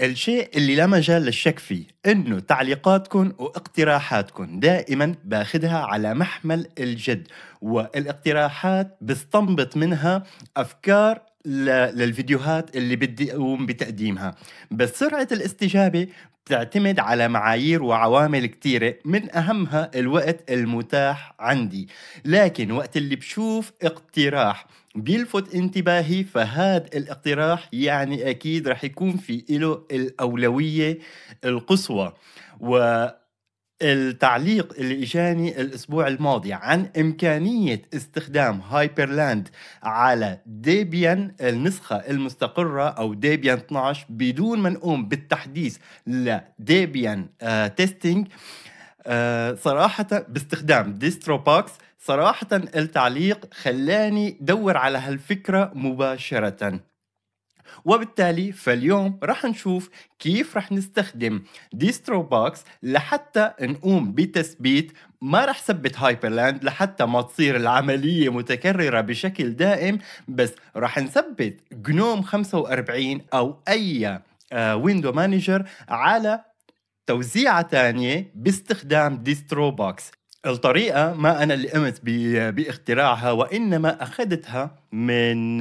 الشيء اللي لا مجال للشك فيه انه تعليقاتكم واقتراحاتكم دائما باخذها على محمل الجد والاقتراحات بستنبط منها افكار للفيديوهات اللي بدي اقوم بتقديمها بس سرعه الاستجابه بتعتمد على معايير وعوامل كثيره من اهمها الوقت المتاح عندي لكن وقت اللي بشوف اقتراح بيلفت انتباهي فهذا الاقتراح يعني اكيد رح يكون في له الاولويه القصوى و التعليق اللي اجاني الاسبوع الماضي عن امكانيه استخدام هايبرلاند على ديبيان النسخه المستقره او ديبيان 12 بدون ما نقوم بالتحديث لديبيان آه تيستينج آه صراحه باستخدام ديسترو باكس صراحة التعليق خلاني دور على هالفكرة مباشرة وبالتالي فاليوم رح نشوف كيف رح نستخدم ديسترو بوكس لحتى نقوم بتثبيت ما رح ثبت هايبرلاند لحتى ما تصير العملية متكررة بشكل دائم بس رح نثبت جنوم 45 أو أي ويندو آه، مانجر على توزيعة تانية باستخدام ديسترو بوكس الطريقة ما أنا اللي قمت باختراعها وإنما أخذتها من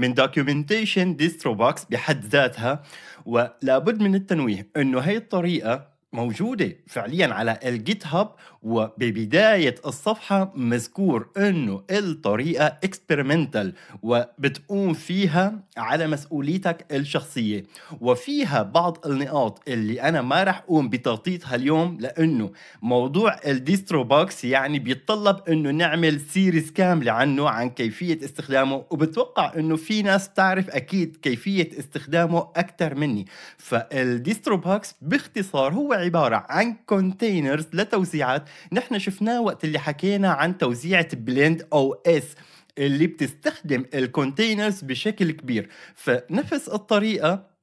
من دوكيومنتيشن ديسترو بوكس بحد ذاتها ولابد من التنويه إنه هي الطريقة موجودة فعليا على الجيت هاب وببداية الصفحة مذكور أنه الطريقة اكسبيرمنتال وبتقوم فيها على مسؤوليتك الشخصية وفيها بعض النقاط اللي أنا ما رح أقوم بتغطيتها اليوم لأنه موضوع الديسترو بوكس يعني بيتطلب أنه نعمل سيريز كاملة عنه عن كيفية استخدامه وبتوقع أنه في ناس تعرف أكيد كيفية استخدامه أكثر مني فالديسترو بوكس باختصار هو عبارة عن كونتينرز لتوزيعات نحن شفناه وقت اللي حكينا عن توزيعة بليند او اس اللي بتستخدم الكونتينرز بشكل كبير فنفس الطريقة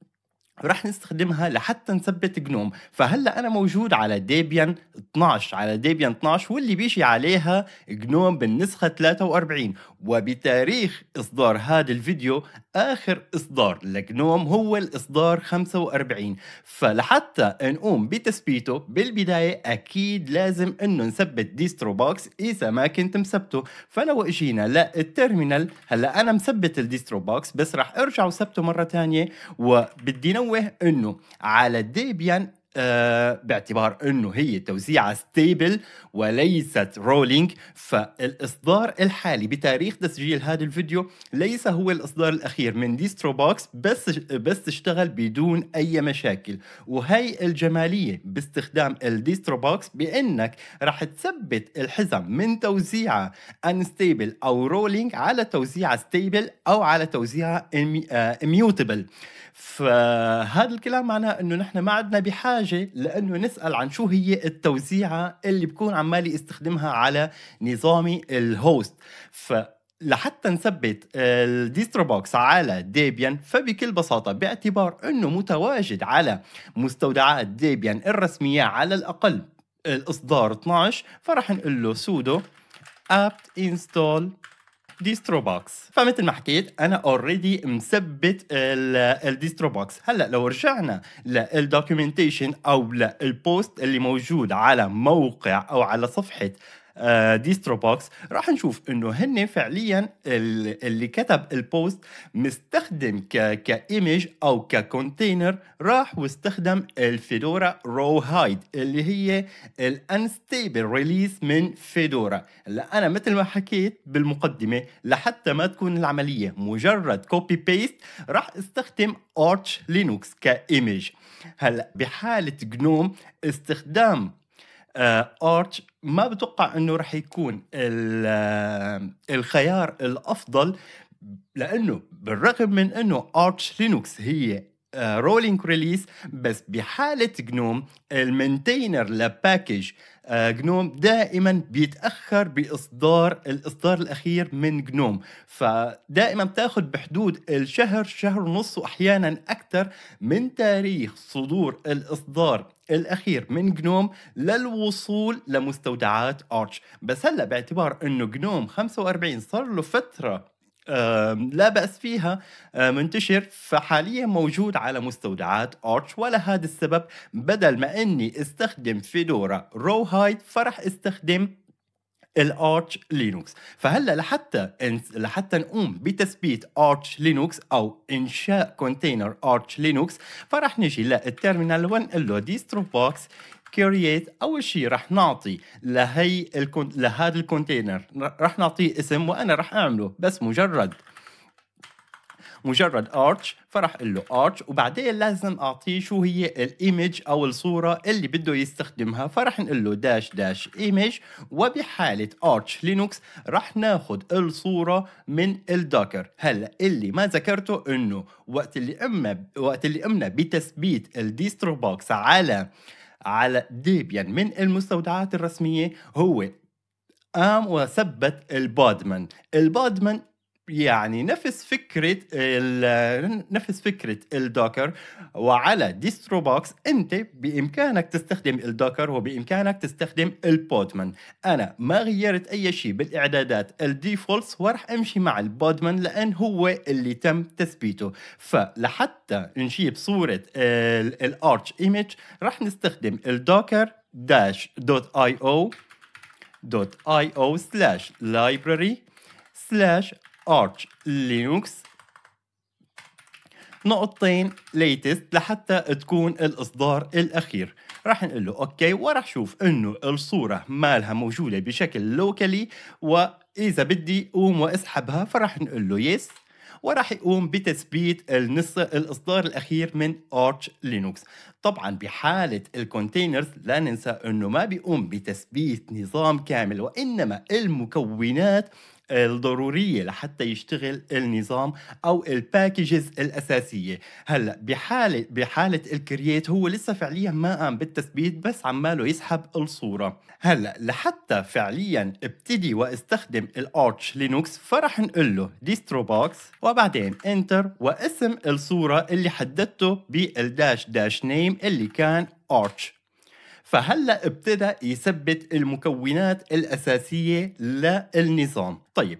رح نستخدمها لحتى نثبت جنوم فهلا انا موجود على ديبيان 12 على ديبيان 12 واللي بيجي عليها جنوم بالنسخه 43 وبتاريخ اصدار هذا الفيديو اخر اصدار لجنوم هو الاصدار 45 فلحتى نقوم بتثبيته بالبدايه اكيد لازم انه نثبت ديسترو بوكس اذا ما كنت مثبته فلو اجينا للترمينال هلا انا مثبت الديسترو بوكس بس رح ارجع وثبته مره ثانيه وبدي ننوه انه على ديبيان آه، باعتبار انه هي توزيعة ستيبل وليست رولينج فالاصدار الحالي بتاريخ تسجيل هذا الفيديو ليس هو الاصدار الاخير من ديسترو بوكس بس بس اشتغل بدون اي مشاكل وهي الجمالية باستخدام الديسترو بوكس بانك راح تثبت الحزم من توزيعة انستيبل او رولينج على توزيعة ستيبل او على توزيعة اميوتبل فهذا الكلام معناه انه نحن ما عدنا بحاجة بحاجة لأنه نسأل عن شو هي التوزيعة اللي بكون عمالي استخدمها على نظامي الهوست ف لحتى نثبت آه، الديسترو بوكس على ديبيان فبكل بساطة باعتبار أنه متواجد على مستودعات ديبيان الرسمية على الأقل الإصدار 12 فرح نقول له سودو apt install ديسترو بوكس فمثل ما حكيت انا اوريدي مثبت الديسترو بوكس هلا لو رجعنا للدوكيومنتيشن او للبوست اللي موجود على موقع او على صفحه ديسترو آه، بوكس راح نشوف انه هن فعليا اللي كتب البوست مستخدم كايمج او ككونتينر راح واستخدم الفيدورا رو هايد اللي هي الانستيبل ريليس من فيدورا هلا انا مثل ما حكيت بالمقدمه لحتى ما تكون العمليه مجرد كوبي بيست راح استخدم ارتش لينوكس كايمج هلا بحاله جنوم استخدام آه، ارتش ما بتوقع انه رح يكون آه، الخيار الافضل لانه بالرغم من انه ارتش لينوكس هي رولينج آه، ريليس بس بحالة جنوم المينتينر لباكج جنوم دائما بيتاخر باصدار الاصدار الاخير من جنوم فدائما بتاخد بحدود الشهر شهر ونص واحيانا اكثر من تاريخ صدور الاصدار الاخير من جنوم للوصول لمستودعات أرتش بس هلا باعتبار انه جنوم 45 صار له فتره لا بأس فيها منتشر فحاليا موجود على مستودعات أرش ولهذا السبب بدل ما أني استخدم فيدورا رو هايد فرح استخدم الارتش لينوكس فهلا لحتى لحتى نقوم بتثبيت ارتش لينوكس او انشاء كونتينر ارتش لينوكس فرح نجي للتيرمينال ونقول له ديسترو بوكس كرييت اول شيء رح نعطي لهي الكون... لهذا الكونتينر رح نعطيه اسم وانا رح اعمله بس مجرد مجرد ارتش فرح اقول له ارتش وبعدين لازم اعطيه شو هي الايمج او الصوره اللي بده يستخدمها فرح نقول له داش داش ايمج وبحاله ارتش لينوكس رح ناخذ الصوره من الدوكر هلا اللي ما ذكرته انه وقت اللي اما وقت اللي قمنا بتثبيت الديسترو بوكس على على ديبيان يعني من المستودعات الرسمية هو قام وثبت البادمان البادمان يعني نفس فكرة نفس فكرة الدوكر وعلى ديسترو بوكس انت بامكانك تستخدم الدوكر وبامكانك تستخدم البودمان انا ما غيرت اي شيء بالاعدادات الديفولتس وراح امشي مع البودمان لان هو اللي تم تثبيته فلحتى نجيب صورة الارتش ايمج راح نستخدم الدوكر داش دوت اي او دوت اي او سلاش لايبراري سلاش arch linux نقطتين ليتست لحتى تكون الاصدار الاخير راح نقول له اوكي وراح شوف انه الصوره مالها موجوده بشكل لوكالي واذا بدي قوم واسحبها فراح نقول له يس وراح يقوم بتثبيت النص الاصدار الاخير من ارتش لينوكس طبعا بحاله الكونتينرز لا ننسى انه ما بيقوم بتثبيت نظام كامل وانما المكونات الضروريه لحتى يشتغل النظام او الباكجز الاساسيه هلا بحاله بحاله الكرييت هو لسه فعليا ما قام بالتثبيت بس عماله يسحب الصوره هلا لحتى فعليا ابتدي واستخدم الارتش لينوكس فرح نقول له ديسترو بوكس وبعدين انتر واسم الصوره اللي حددته بالداش داش نيم اللي كان ارتش فهلا ابتدى يثبت المكونات الاساسيه للنظام طيب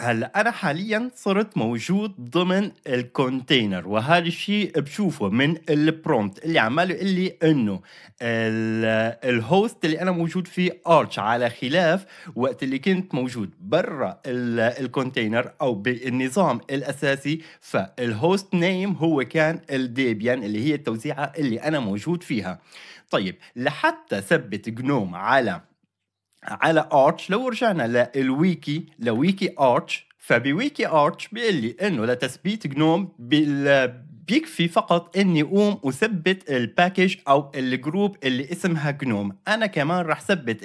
هلا انا حاليا صرت موجود ضمن الكونتينر وهذا الشيء بشوفه من البرومت اللي عمال يقول لي انه الهوست اللي انا موجود فيه ارش على خلاف وقت اللي كنت موجود برا الكونتينر او بالنظام الاساسي فالهوست نيم هو كان الديبيان اللي هي التوزيعه اللي انا موجود فيها طيب لحتى ثبت جنوم على على ارتش لو رجعنا للويكي لويكي ارتش فبويكي ارتش بيقول لي انه لتثبيت جنوم بال بيكفي فقط اني اقوم اثبت الباكج او الجروب اللي اسمها جنوم انا كمان رح ثبت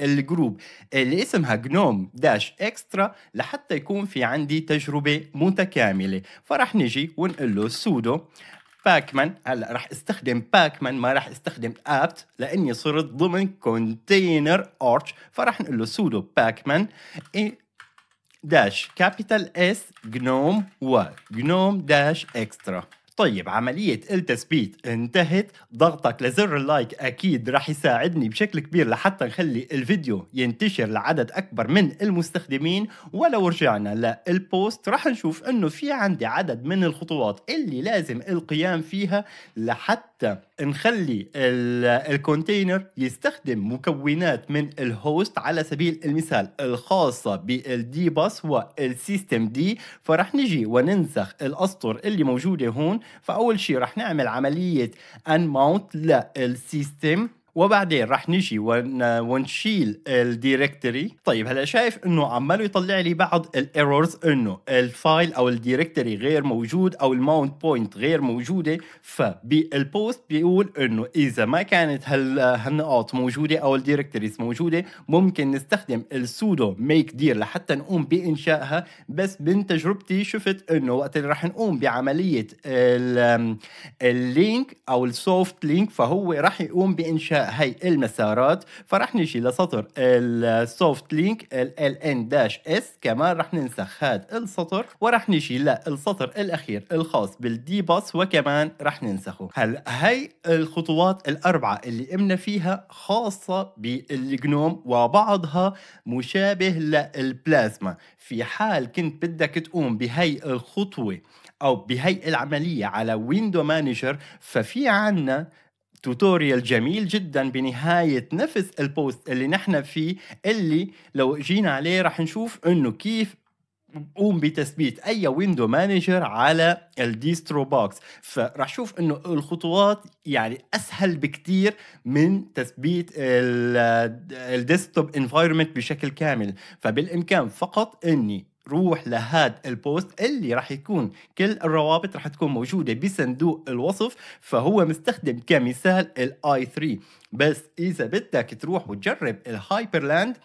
الجروب اللي اسمها جنوم داش اكسترا لحتى يكون في عندي تجربة متكاملة فرح نجي ونقول له سودو باكمان هلا رح استخدم باكمان ما رح استخدم ابت لاني صرت ضمن كونتينر ارتش فرح نقول له سودو باكمان داش كابيتال اس جنوم و جنوم داش اكسترا طيب عملية التثبيت انتهت ضغطك لزر اللايك أكيد رح يساعدني بشكل كبير لحتى نخلي الفيديو ينتشر لعدد أكبر من المستخدمين ولو رجعنا للبوست رح نشوف أنه في عندي عدد من الخطوات اللي لازم القيام فيها لحتى نخلي الكونتينر يستخدم مكونات من الهوست على سبيل المثال الخاصة بالدي باس والسيستم دي فرح نجي وننسخ الأسطر اللي موجودة هون فاول شيء رح نعمل عمليه انماونت للسيستم وبعدين رح نجي ونشيل الديركتوري طيب هلا شايف انه عماله يطلع لي بعض الايرورز انه الفايل او الديركتوري غير موجود او الماونت بوينت غير موجوده فبالبوست بيقول انه اذا ما كانت هال هالنقاط موجوده او الديركتوريز موجوده ممكن نستخدم السودو ميك دير لحتى نقوم بانشائها بس من تجربتي شفت انه وقت اللي رح نقوم بعمليه اللينك او السوفت لينك فهو رح يقوم بانشاء هي المسارات فرح نيجي لسطر السوفت لينك ال ان داش اس كمان رح ننسخ هذا السطر ورح نيجي للسطر الاخير الخاص بالدي باس وكمان رح ننسخه هلا هي الخطوات الاربعه اللي قمنا فيها خاصه بالجنوم وبعضها مشابه للبلازما في حال كنت بدك تقوم بهي الخطوه او بهي العمليه على ويندو مانجر ففي عنا توتوريال جميل جدا بنهاية نفس البوست اللي نحن فيه اللي لو جينا عليه رح نشوف انه كيف قوم بتثبيت اي ويندو مانجر على الديسترو بوكس فرح شوف انه الخطوات يعني اسهل بكتير من تثبيت الديسكتوب انفايرمنت بشكل كامل فبالامكان فقط اني روح لهاد البوست اللي راح يكون كل الروابط راح تكون موجودة بصندوق الوصف فهو مستخدم كمثال الاي 3 بس اذا بدك تروح وتجرب الهايبرلاند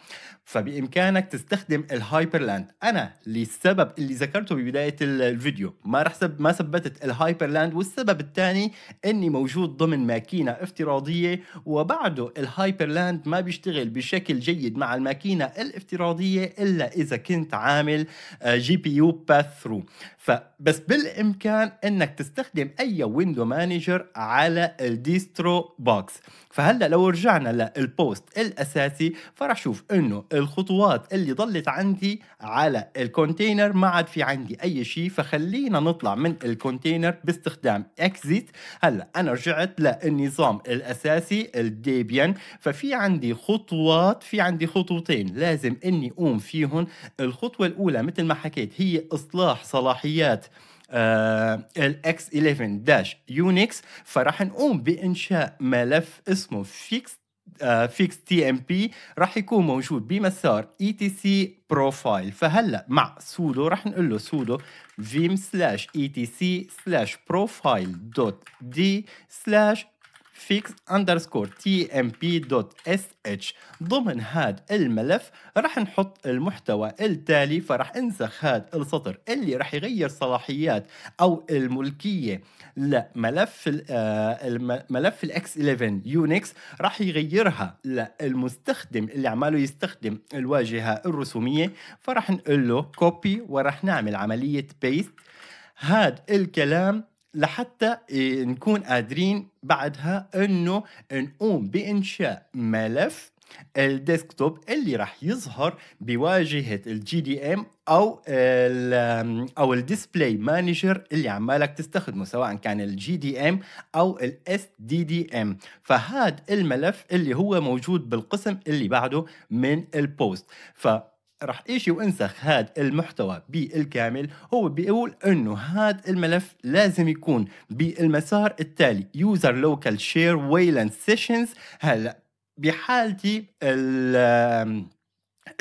فبامكانك تستخدم الهايبرلاند انا للسبب اللي ذكرته ببدايه الفيديو ما رح سب ما ثبتت الهايبرلاند والسبب الثاني اني موجود ضمن ماكينه افتراضيه وبعده الهايبرلاند ما بيشتغل بشكل جيد مع الماكينه الافتراضيه الا اذا كنت عامل آه، جي بي يو باث ثرو فبس بالامكان انك تستخدم اي ويندو مانجر على الديسترو بوكس فهل هلا لو رجعنا للبوست الاساسي فرح شوف انه الخطوات اللي ضلت عندي على الكونتينر ما عاد في عندي اي شيء فخلينا نطلع من الكونتينر باستخدام اكزيت هلا انا رجعت للنظام الاساسي الديبيان ففي عندي خطوات في عندي خطوتين لازم اني اقوم فيهم الخطوه الاولى مثل ما حكيت هي اصلاح صلاحيات الاكس 11 داش يونكس فراح نقوم بانشاء ملف اسمه فيكس فيكس تي ام بي راح يكون موجود بمسار اي تي سي بروفايل فهلا مع سودو راح نقول له سودو فيم سلاش اي تي سي سلاش بروفايل دوت دي سلاش دوت اس tmp.sh ضمن هاد الملف راح نحط المحتوى التالي فراح انسخ هاد السطر اللي راح يغير صلاحيات او الملكيه لملف آه، ملف الاكس 11 يونكس راح يغيرها للمستخدم اللي عماله يستخدم الواجهه الرسوميه فراح نقول له كوبي وراح نعمل عمليه بيست هاد الكلام لحتى إيه، نكون قادرين بعدها انه نقوم بانشاء ملف الديسكتوب اللي راح يظهر بواجهه الجي دي ام او الـ او الديسبلاي مانجر اللي عمالك تستخدمه سواء كان الجي دي ام او الاس دي دي ام فهاد الملف اللي هو موجود بالقسم اللي بعده من البوست ف رح يجي وانسخ هذا المحتوى بالكامل هو بيقول انه هذا الملف لازم يكون بالمسار التالي يوزر لوكال شير ويلاند سيشنز هلا بحالتي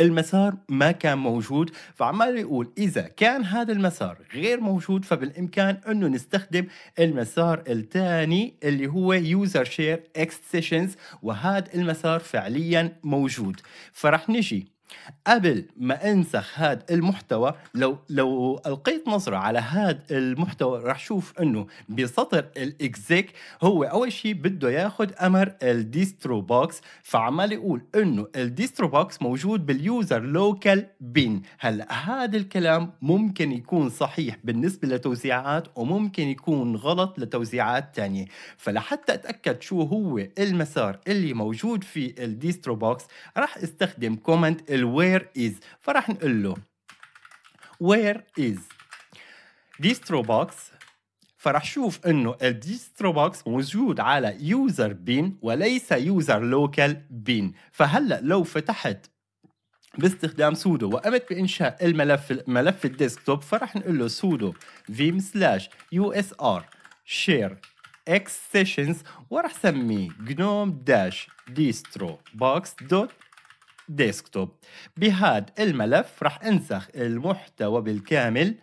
المسار ما كان موجود فعمال يقول اذا كان هذا المسار غير موجود فبالامكان انه نستخدم المسار الثاني اللي هو يوزر شير اكس سيشنز وهذا المسار فعليا موجود فرح نجي قبل ما انسخ هذا المحتوى لو لو القيت نظره على هذا المحتوى رح شوف انه بسطر الاكزيك هو اول شيء بده ياخذ امر الديسترو بوكس فعمال يقول انه الديسترو بوكس موجود باليوزر لوكال بين هلا هذا الكلام ممكن يكون صحيح بالنسبه لتوزيعات وممكن يكون غلط لتوزيعات ثانيه فلحتى اتاكد شو هو المسار اللي موجود في الديسترو بوكس رح استخدم كومنت الوير از فراح نقول له وير از ديسترو بوكس فرح شوف انه الديسترو بوكس موجود على يوزر بين وليس يوزر لوكال بين فهلا لو فتحت باستخدام سودو وقمت بانشاء الملف ملف الديسكتوب فرح نقول له سودو vim سلاش يو اس ار شير اكس سيشنز وراح سميه جنوم داش ديسترو بوكس دوت ديسكتوب بهذا الملف رح انسخ المحتوى بالكامل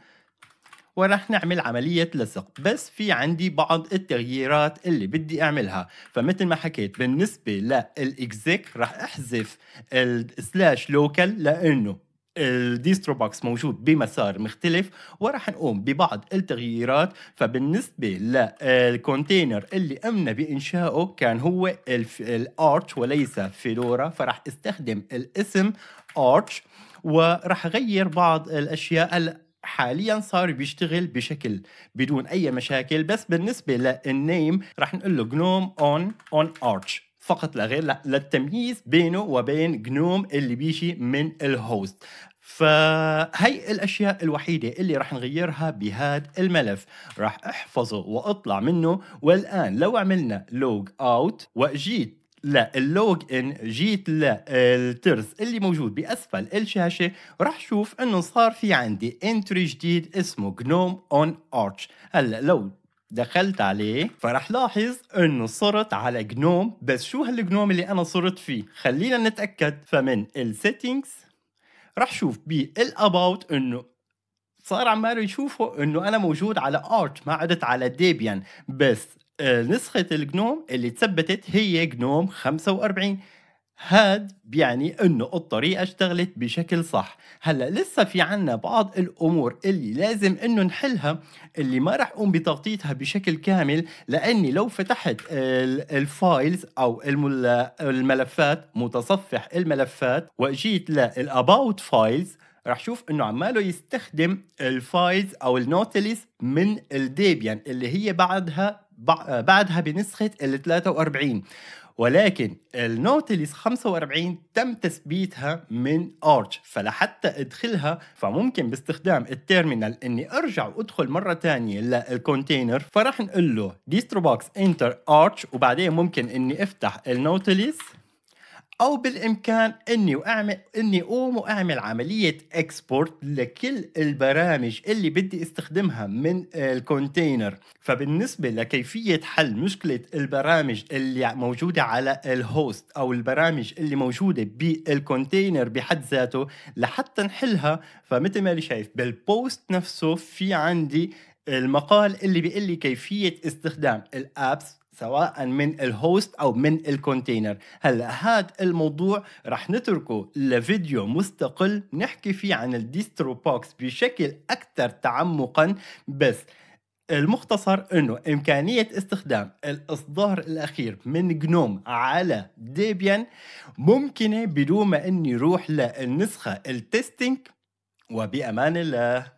ورح نعمل عملية لصق بس في عندي بعض التغييرات اللي بدي أعملها فمثل ما حكيت بالنسبة للإكزيك رح أحذف السلاش لوكال لأنه الديسترو بوكس موجود بمسار مختلف وراح نقوم ببعض التغييرات فبالنسبه للكونتينر اللي قمنا بانشائه كان هو الارتش وليس فيلورا فراح استخدم الاسم ارتش وراح اغير بعض الاشياء حاليا صار بيشتغل بشكل بدون اي مشاكل بس بالنسبه للنيم راح نقول له جنوم اون اون ارتش فقط لا غير للتمييز بينه وبين جنوم اللي بيجي من الهوست فهي الاشياء الوحيده اللي راح نغيرها بهذا الملف راح احفظه واطلع منه والان لو عملنا لوج اوت واجيت لا اللوج ان جيت للترس اللي موجود باسفل الشاشه راح شوف انه صار في عندي انتري جديد اسمه جنوم اون ارتش هلا لو دخلت عليه فرح لاحظ انه صرت على جنوم بس شو هالجنوم اللي انا صرت فيه خلينا نتاكد فمن السيتنجز رح شوف بالاباوت انه صار عماله يشوفه انه انا موجود على ارت ما عدت على ديبيان بس آه، نسخة الجنوم اللي تثبتت هي جنوم 45 هاد بيعني انه الطريقة اشتغلت بشكل صح هلا لسه في عنا بعض الامور اللي لازم انه نحلها اللي ما رح قوم بتغطيتها بشكل كامل لاني لو فتحت الفايلز او الملفات متصفح الملفات واجيت للاباوت فايلز رح شوف انه عماله يستخدم الفايلز او النوتليس من الديبيان اللي هي بعدها بعدها بنسخة ال 43 ولكن النوتيليس 45 تم تثبيتها من ارش فلحتى ادخلها فممكن باستخدام التيرمينال اني ارجع وادخل مره ثانيه للكونتينر فراح نقول له ديسترو بوكس انتر ارش وبعدين ممكن اني افتح النوتيليس او بالامكان اني واعمل اني اقوم واعمل عمليه اكسبورت لكل البرامج اللي بدي استخدمها من الكونتينر فبالنسبه لكيفيه حل مشكله البرامج اللي موجوده على الهوست او البرامج اللي موجوده بالكونتينر بحد ذاته لحتى نحلها فمثل ما اللي شايف بالبوست نفسه في عندي المقال اللي بيقول لي كيفيه استخدام الابس سواء من الهوست او من الكونتينر هلا هذا الموضوع رح نتركه لفيديو مستقل نحكي فيه عن الديسترو بوكس بشكل اكثر تعمقا بس المختصر انه امكانيه استخدام الاصدار الاخير من جنوم على ديبيان ممكنه بدون ما اني روح للنسخه التستينج وبامان الله